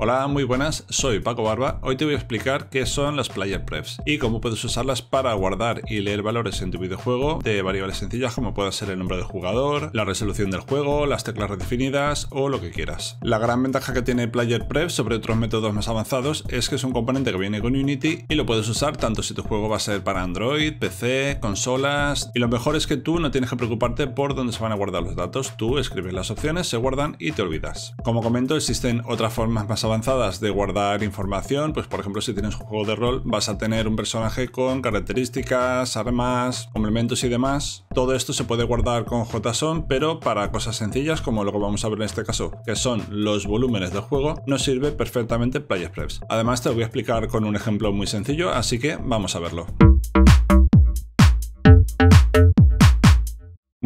Hola, muy buenas, soy Paco Barba. Hoy te voy a explicar qué son las player prefs y cómo puedes usarlas para guardar y leer valores en tu videojuego de variables sencillas como pueda ser el nombre del jugador, la resolución del juego, las teclas redefinidas o lo que quieras. La gran ventaja que tiene player prefs sobre otros métodos más avanzados es que es un componente que viene con Unity y lo puedes usar tanto si tu juego va a ser para Android, PC, consolas y lo mejor es que tú no tienes que preocuparte por dónde se van a guardar los datos, tú escribes las opciones, se guardan y te olvidas. Como comento, existen otras formas más avanzadas de guardar información, pues por ejemplo si tienes un juego de rol vas a tener un personaje con características, armas, complementos y demás. Todo esto se puede guardar con JSON, pero para cosas sencillas como lo que vamos a ver en este caso, que son los volúmenes del juego, nos sirve perfectamente Players Además te voy a explicar con un ejemplo muy sencillo, así que vamos a verlo.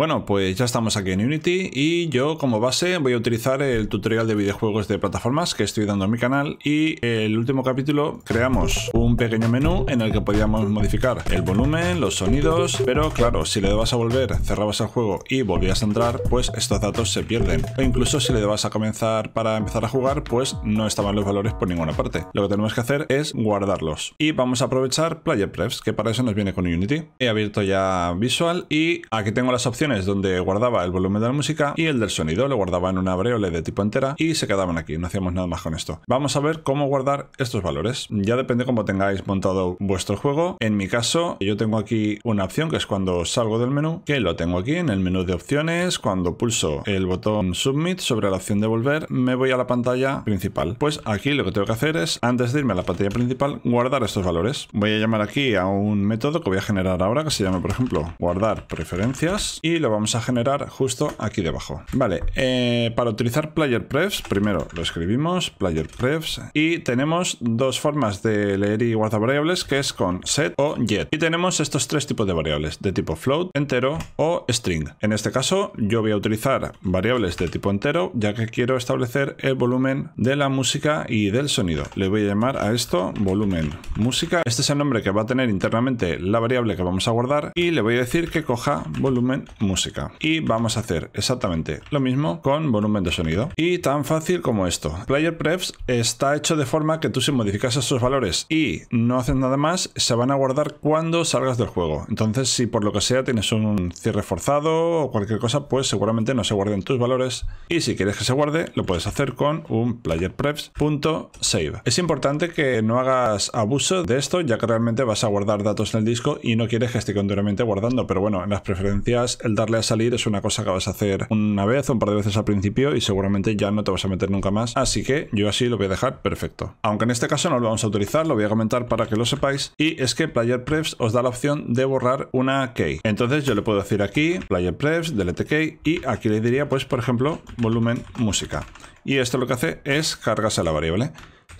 Bueno, pues ya estamos aquí en Unity y yo como base voy a utilizar el tutorial de videojuegos de plataformas que estoy dando en mi canal y el último capítulo creamos un pequeño menú en el que podíamos modificar el volumen, los sonidos, pero claro, si le debas a volver, cerrabas el juego y volvías a entrar, pues estos datos se pierden. O e incluso si le debas a comenzar para empezar a jugar, pues no estaban los valores por ninguna parte. Lo que tenemos que hacer es guardarlos. Y vamos a aprovechar Player Prefs, que para eso nos viene con Unity. He abierto ya Visual y aquí tengo las opciones es donde guardaba el volumen de la música y el del sonido lo guardaba en una breole de tipo entera y se quedaban aquí, no hacíamos nada más con esto. Vamos a ver cómo guardar estos valores. Ya depende cómo tengáis montado vuestro juego. En mi caso, yo tengo aquí una opción que es cuando salgo del menú, que lo tengo aquí en el menú de opciones. Cuando pulso el botón Submit sobre la opción de volver, me voy a la pantalla principal. Pues aquí lo que tengo que hacer es, antes de irme a la pantalla principal, guardar estos valores. Voy a llamar aquí a un método que voy a generar ahora que se llama, por ejemplo, guardar preferencias lo vamos a generar justo aquí debajo. Vale, eh, para utilizar player prefs, primero lo escribimos, player prefs, y tenemos dos formas de leer y guardar variables, que es con set o get. Y tenemos estos tres tipos de variables, de tipo float, entero o string. En este caso yo voy a utilizar variables de tipo entero, ya que quiero establecer el volumen de la música y del sonido. Le voy a llamar a esto volumen música. Este es el nombre que va a tener internamente la variable que vamos a guardar y le voy a decir que coja volumen música. Y vamos a hacer exactamente lo mismo con volumen de sonido. Y tan fácil como esto. Player Prefs está hecho de forma que tú si modificas estos valores y no haces nada más, se van a guardar cuando salgas del juego. Entonces, si por lo que sea tienes un cierre forzado o cualquier cosa, pues seguramente no se guarden tus valores. Y si quieres que se guarde, lo puedes hacer con un player save Es importante que no hagas abuso de esto, ya que realmente vas a guardar datos en el disco y no quieres que esté continuamente guardando. Pero bueno, en las preferencias el darle a salir es una cosa que vas a hacer una vez o un par de veces al principio y seguramente ya no te vas a meter nunca más. Así que yo así lo voy a dejar perfecto. Aunque en este caso no lo vamos a utilizar, lo voy a comentar para que lo sepáis. Y es que Player Prefs os da la opción de borrar una key. Entonces yo le puedo decir aquí Player Prefs, Delete Key y aquí le diría pues por ejemplo volumen música. Y esto lo que hace es cargarse la variable.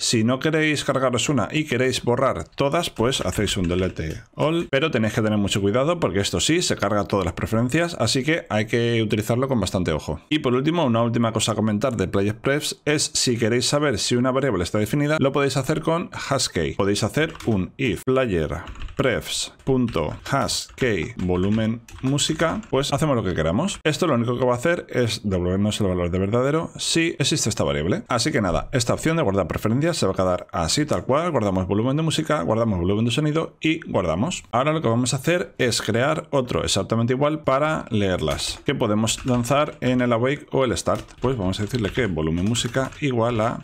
Si no queréis cargaros una y queréis borrar todas, pues hacéis un delete all, pero tenéis que tener mucho cuidado porque esto sí, se carga todas las preferencias, así que hay que utilizarlo con bastante ojo. Y por último, una última cosa a comentar de PlayerPrefs es si queréis saber si una variable está definida, lo podéis hacer con hashkey. Podéis hacer un if prefs.haskey volumen música, pues hacemos lo que queramos. Esto lo único que va a hacer es devolvernos el valor de verdadero si existe esta variable. Así que nada, esta opción de guardar preferencias se va a quedar así tal cual, guardamos volumen de música, guardamos volumen de sonido y guardamos. Ahora lo que vamos a hacer es crear otro exactamente igual para leerlas, que podemos lanzar en el awake o el start. Pues vamos a decirle que volumen música igual a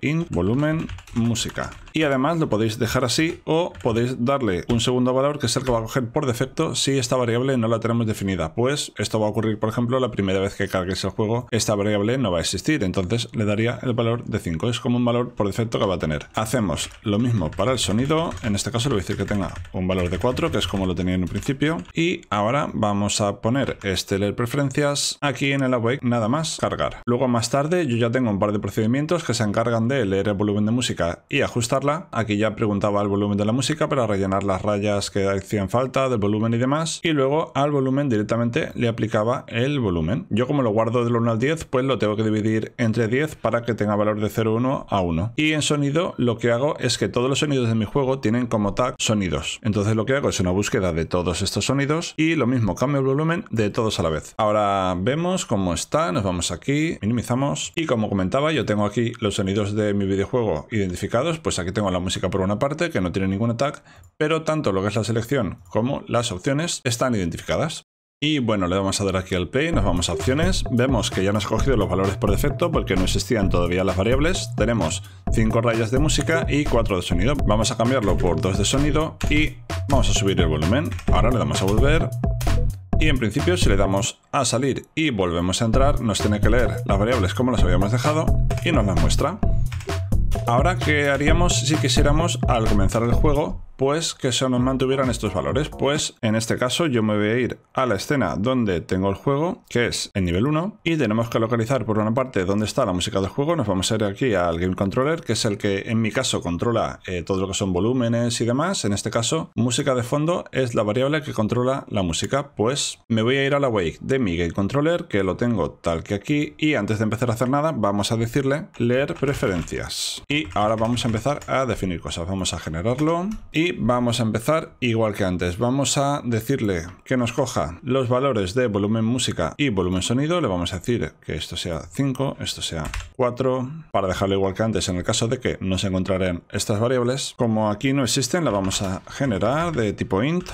in volumen música y además lo podéis dejar así o podéis darle un segundo valor que es el que va a coger por defecto si esta variable no la tenemos definida. Pues esto va a ocurrir, por ejemplo, la primera vez que cargues el juego, esta variable no va a existir, entonces le daría el valor de 5. Es como un valor por defecto que va a tener. Hacemos lo mismo para el sonido, en este caso lo voy a decir que tenga un valor de 4, que es como lo tenía en un principio, y ahora vamos a poner este leer preferencias aquí en el awake, nada más cargar. Luego más tarde yo ya tengo un par de procedimientos que se encargan de leer el volumen de música y ajustar Aquí ya preguntaba el volumen de la música para rellenar las rayas que hacían falta del volumen y demás. Y luego al volumen directamente le aplicaba el volumen. Yo como lo guardo del 1 al 10, pues lo tengo que dividir entre 10 para que tenga valor de 0, 1 a 1. Y en sonido lo que hago es que todos los sonidos de mi juego tienen como tag sonidos. Entonces lo que hago es una búsqueda de todos estos sonidos y lo mismo cambio el volumen de todos a la vez. Ahora vemos cómo está, nos vamos aquí, minimizamos y como comentaba yo tengo aquí los sonidos de mi videojuego identificados, pues aquí tengo la música por una parte, que no tiene ningún tag, pero tanto lo que es la selección como las opciones están identificadas. Y bueno, le vamos a dar aquí al play, nos vamos a opciones, vemos que ya nos ha cogido los valores por defecto porque no existían todavía las variables, tenemos cinco rayas de música y cuatro de sonido, vamos a cambiarlo por dos de sonido y vamos a subir el volumen, ahora le damos a volver y en principio si le damos a salir y volvemos a entrar nos tiene que leer las variables como las habíamos dejado y nos las muestra. Ahora, ¿qué haríamos si quisiéramos, al comenzar el juego, pues que se nos mantuvieran estos valores. Pues en este caso yo me voy a ir a la escena donde tengo el juego, que es el nivel 1, y tenemos que localizar por una parte donde está la música del juego. Nos vamos a ir aquí al Game Controller, que es el que en mi caso controla eh, todo lo que son volúmenes y demás. En este caso, música de fondo es la variable que controla la música. Pues me voy a ir a la wake de mi Game Controller, que lo tengo tal que aquí, y antes de empezar a hacer nada, vamos a decirle leer preferencias. Y ahora vamos a empezar a definir cosas. Vamos a generarlo y vamos a empezar igual que antes. Vamos a decirle que nos coja los valores de volumen música y volumen sonido. Le vamos a decir que esto sea 5, esto sea 4, para dejarlo igual que antes en el caso de que no se encontraren estas variables. Como aquí no existen, la vamos a generar de tipo int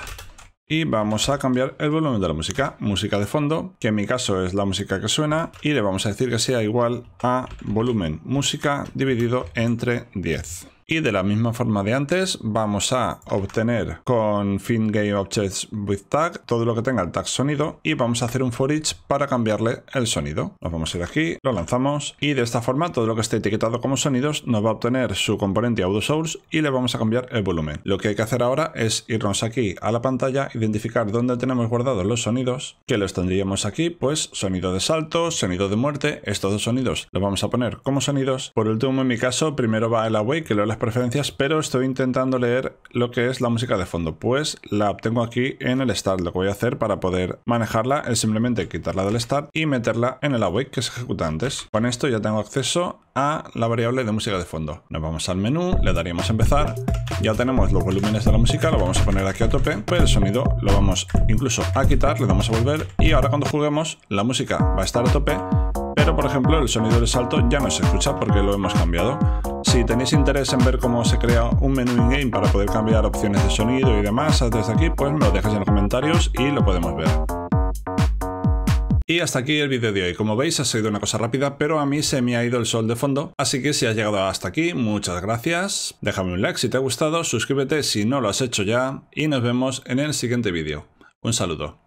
y vamos a cambiar el volumen de la música, música de fondo, que en mi caso es la música que suena, y le vamos a decir que sea igual a volumen música dividido entre 10. Y de la misma forma de antes, vamos a obtener con FinGameObjects with tag todo lo que tenga el tag sonido y vamos a hacer un for para cambiarle el sonido. Nos vamos a ir aquí, lo lanzamos y de esta forma todo lo que esté etiquetado como sonidos nos va a obtener su componente audio source y le vamos a cambiar el volumen. Lo que hay que hacer ahora es irnos aquí a la pantalla, identificar dónde tenemos guardados los sonidos, que los tendríamos aquí, pues sonido de salto, sonido de muerte, estos dos sonidos los vamos a poner como sonidos. Por último, en mi caso, primero va el away, que lo preferencias, pero estoy intentando leer lo que es la música de fondo, pues la obtengo aquí en el start. Lo que voy a hacer para poder manejarla es simplemente quitarla del start y meterla en el awake que se ejecuta antes. Con esto ya tengo acceso a la variable de música de fondo. Nos vamos al menú, le daríamos a empezar, ya tenemos los volúmenes de la música, lo vamos a poner aquí a tope, pero el sonido lo vamos incluso a quitar, le damos a volver y ahora cuando juguemos la música va a estar a tope, pero por ejemplo el sonido del salto ya no se escucha porque lo hemos cambiado. Si tenéis interés en ver cómo se crea un menú in-game para poder cambiar opciones de sonido y demás desde aquí, pues me lo dejáis en los comentarios y lo podemos ver. Y hasta aquí el vídeo de hoy. Como veis ha sido una cosa rápida, pero a mí se me ha ido el sol de fondo. Así que si has llegado hasta aquí, muchas gracias. Déjame un like si te ha gustado, suscríbete si no lo has hecho ya y nos vemos en el siguiente vídeo. Un saludo.